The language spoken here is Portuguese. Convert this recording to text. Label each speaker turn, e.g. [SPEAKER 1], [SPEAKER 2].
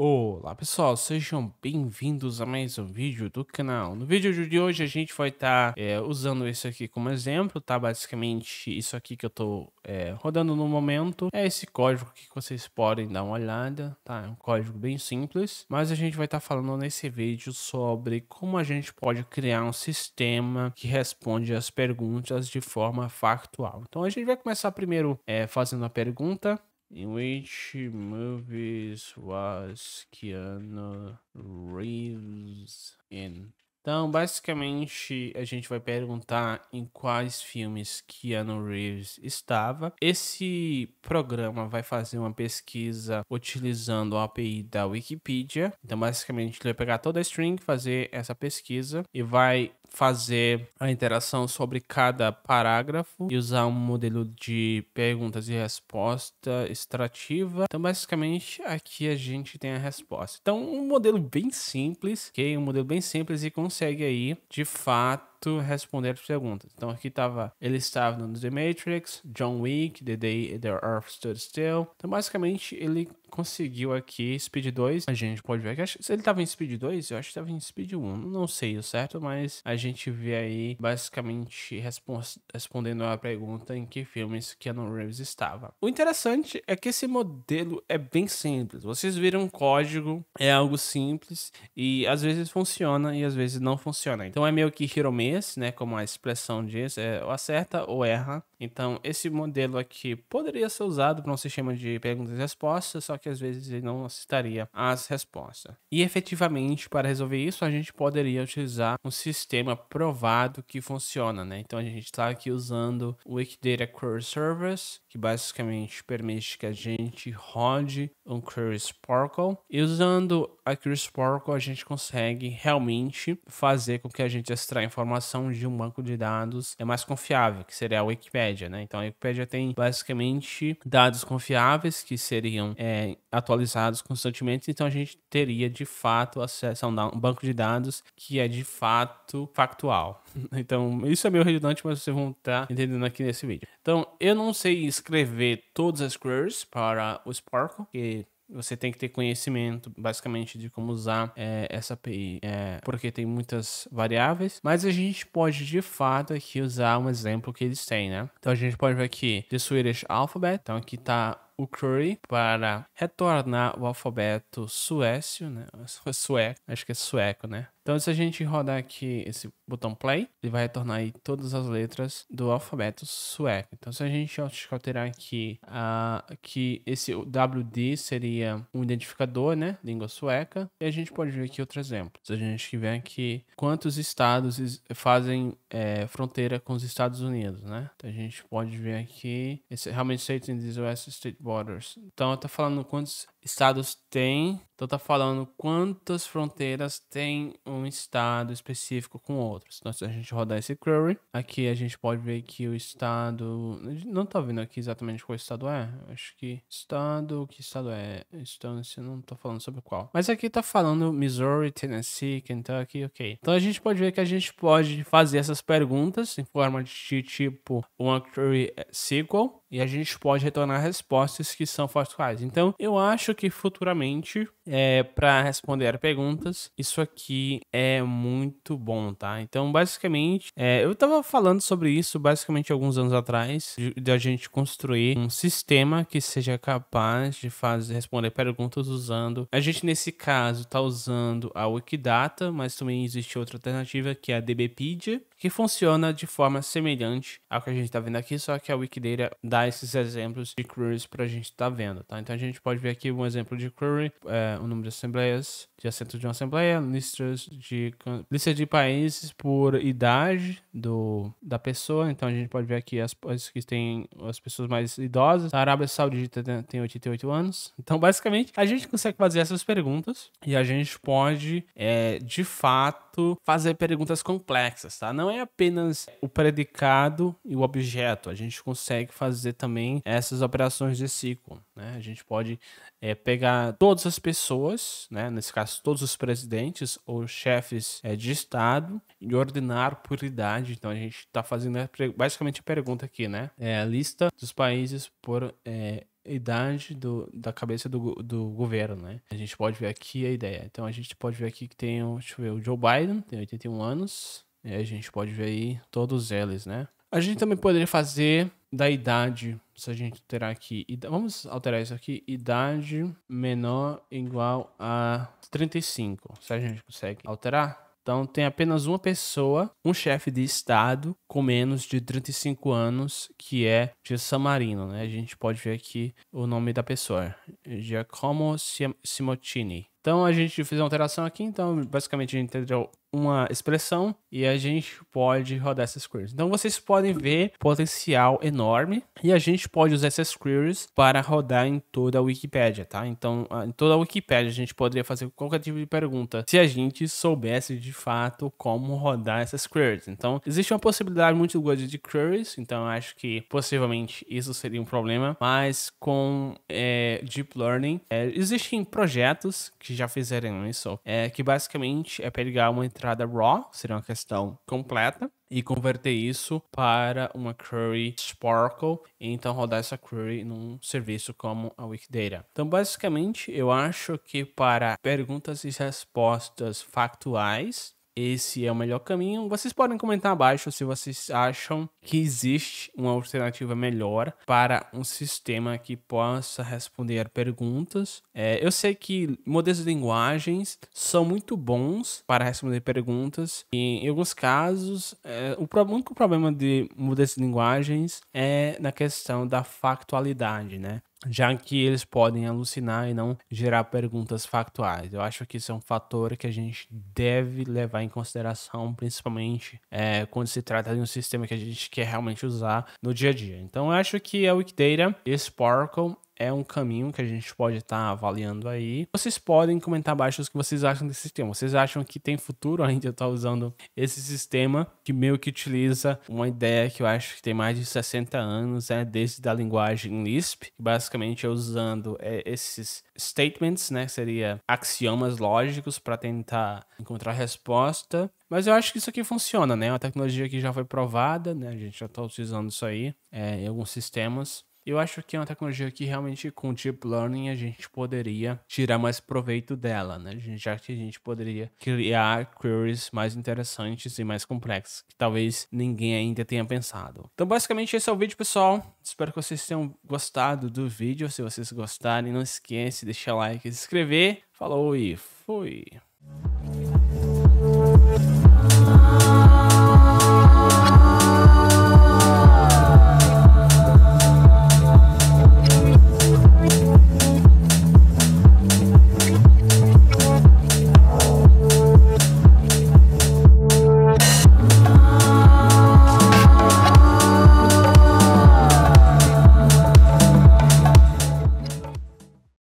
[SPEAKER 1] Olá pessoal, sejam bem-vindos a mais um vídeo do canal. No vídeo de hoje a gente vai estar tá, é, usando esse aqui como exemplo, tá? Basicamente isso aqui que eu tô é, rodando no momento é esse código que vocês podem dar uma olhada, tá? É um código bem simples, mas a gente vai estar tá falando nesse vídeo sobre como a gente pode criar um sistema que responde as perguntas de forma factual. Então a gente vai começar primeiro é, fazendo a pergunta, In which movies was Keanu Reeves in? Então, basicamente, a gente vai perguntar em quais filmes Keanu Reeves estava. Esse programa vai fazer uma pesquisa utilizando a API da Wikipedia. Então, basicamente, ele vai pegar toda a string, fazer essa pesquisa e vai fazer a interação sobre cada parágrafo e usar um modelo de perguntas e resposta extrativa. Então, basicamente, aqui a gente tem a resposta. Então, um modelo bem simples, ok? Um modelo bem simples e consegue aí, de fato, responder as perguntas. Então, aqui estava, ele estava no The Matrix, John Wick, The Day the Earth Stood Still. Então, basicamente, ele conseguiu aqui Speed 2. A gente pode ver que acho, se ele tava em Speed 2, eu acho que tava em Speed 1. Não sei o certo, mas a gente vê aí basicamente respondendo a pergunta em que filmes Keanu Reeves estava. O interessante é que esse modelo é bem simples. Vocês viram um código, é algo simples e às vezes funciona e às vezes não funciona. Então é meio que hiromês, né? Como a expressão diz, é ou acerta ou erra. Então, esse modelo aqui poderia ser usado para um sistema de perguntas e respostas, só que às vezes ele não citaria as respostas. E efetivamente, para resolver isso, a gente poderia utilizar um sistema provado que funciona, né? Então, a gente está aqui usando o Wikidata Query Service, que basicamente permite que a gente rode um Query Sparkle. E usando a Query Sparkle, a gente consegue realmente fazer com que a gente extraia informação de um banco de dados é mais confiável, que seria a Wikipedia. Wikipédia, né? Então a Wikipédia tem basicamente dados confiáveis que seriam é, atualizados constantemente, então a gente teria de fato acesso a um banco de dados que é de fato factual. Então isso é meio redundante, mas vocês vão estar tá entendendo aqui nesse vídeo. Então eu não sei escrever todas as queries para o Sparkle, que você tem que ter conhecimento, basicamente, de como usar é, essa API, é, porque tem muitas variáveis. Mas a gente pode, de fato, aqui usar um exemplo que eles têm, né? Então, a gente pode ver aqui, the Swedish alphabet. Então, aqui está o query para retornar o alfabeto suécio, né? Sueco, acho que é sueco, né? Então, se a gente rodar aqui esse botão play, ele vai retornar aí todas as letras do alfabeto sueco. Então, se a gente alterar aqui uh, que esse WD seria um identificador, né? Língua sueca. E a gente pode ver aqui outro exemplo. Se a gente tiver aqui quantos estados fazem é, fronteira com os Estados Unidos, né? Então, a gente pode ver aqui esse, realmente, states in the US state borders. Então, tá falando quantos estados tem. Então, tá falando quantas fronteiras tem um um estado específico com outros. Então, se a gente rodar esse query, aqui a gente pode ver que o estado... Não tá vendo aqui exatamente qual estado é. Acho que estado... Que estado é? Instância, não tô falando sobre qual. Mas aqui tá falando Missouri, Tennessee, Kentucky, ok. Então, a gente pode ver que a gente pode fazer essas perguntas em forma de tipo uma query SQL e a gente pode retornar respostas que são factuais. Então, eu acho que futuramente, é, para responder perguntas, isso aqui é muito bom, tá? Então, basicamente, é, eu estava falando sobre isso basicamente alguns anos atrás, de a gente construir um sistema que seja capaz de fazer responder perguntas usando. A gente, nesse caso, está usando a Wikidata, mas também existe outra alternativa que é a DBpedia, que funciona de forma semelhante ao que a gente está vendo aqui, só que a Wikidata dá esses exemplos de queries para a gente estar tá vendo. Tá? Então a gente pode ver aqui um exemplo de query, é, o número de assembleias, de assento de uma assembleia, listas de, lista de países por idade do, da pessoa. Então a gente pode ver aqui as, as que tem as pessoas mais idosas. A Arábia Saudita tem 88 anos. Então basicamente a gente consegue fazer essas perguntas e a gente pode é, de fato fazer perguntas complexas, tá? Não não é apenas o predicado e o objeto. A gente consegue fazer também essas operações de ciclo. Né? A gente pode é, pegar todas as pessoas, né? nesse caso, todos os presidentes ou chefes é, de Estado, e ordenar por idade. Então a gente está fazendo basicamente a pergunta aqui, né? É a lista dos países por. É, idade do, da cabeça do, do governo, né? A gente pode ver aqui a ideia. Então a gente pode ver aqui que tem, deixa eu ver, o Joe Biden, tem 81 anos. E é, a gente pode ver aí todos eles, né? A gente também poderia fazer da idade, se a gente alterar aqui, vamos alterar isso aqui, idade menor igual a 35. Se a gente consegue alterar, então tem apenas uma pessoa, um chefe de estado com menos de 35 anos, que é de Samarino, né? A gente pode ver aqui o nome da pessoa, Giacomo Simotini Então a gente fez uma alteração aqui, então basicamente a gente uma expressão e a gente pode rodar essas queries. Então vocês podem ver potencial enorme e a gente pode usar essas queries para rodar em toda a Wikipedia, tá? Então, em toda a Wikipedia a gente poderia fazer qualquer tipo de pergunta se a gente soubesse de fato como rodar essas queries. Então, existe uma possibilidade muito grande de queries, então acho que possivelmente isso seria um problema, mas com é, Deep Learning, é, existem projetos que já fizeram isso, é, que basicamente é pegar uma entrada entrada raw, seria uma questão completa, e converter isso para uma query Sparkle, e então rodar essa query num serviço como a Wikidata. Então, basicamente, eu acho que para perguntas e respostas factuais, esse é o melhor caminho. Vocês podem comentar abaixo se vocês acham que existe uma alternativa melhor para um sistema que possa responder perguntas. É, eu sei que modelos de linguagens são muito bons para responder perguntas. E em alguns casos, é, o único problema de modelos de linguagens é na questão da factualidade, né? já que eles podem alucinar e não gerar perguntas factuais. Eu acho que isso é um fator que a gente deve levar em consideração, principalmente é, quando se trata de um sistema que a gente quer realmente usar no dia a dia. Então, eu acho que a Wikidata e Sparkle é um caminho que a gente pode estar tá avaliando aí. Vocês podem comentar abaixo o que vocês acham desse sistema. Vocês acham que tem futuro ainda estar tá usando esse sistema que meio que utiliza uma ideia que eu acho que tem mais de 60 anos, né, desde a linguagem Lisp, que basicamente é usando é, esses statements, né, que seria axiomas lógicos para tentar encontrar resposta mas eu acho que isso aqui funciona, né? É uma tecnologia que já foi provada, né? A gente já está utilizando isso aí é, em alguns sistemas. Eu acho que é uma tecnologia que realmente com deep learning a gente poderia tirar mais proveito dela, né? Já que a gente poderia criar queries mais interessantes e mais complexas, que talvez ninguém ainda tenha pensado. Então, basicamente, esse é o vídeo, pessoal. Espero que vocês tenham gostado do vídeo. Se vocês gostarem, não esquece de deixar like e se inscrever. Falou e fui!